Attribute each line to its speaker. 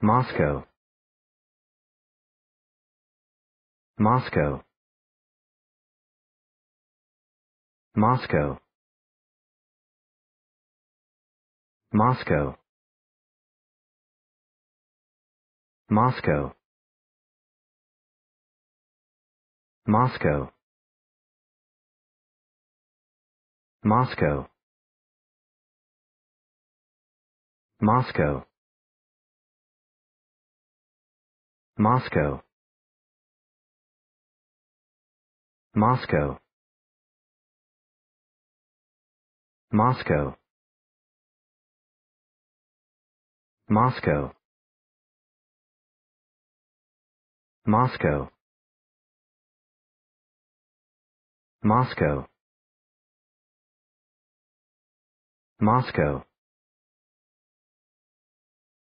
Speaker 1: Moscow Moscow Moscow Moscow Moscow Moscow Moscow Moscow Moscow Moscow Moscow Moscow Moscow Moscow Moscow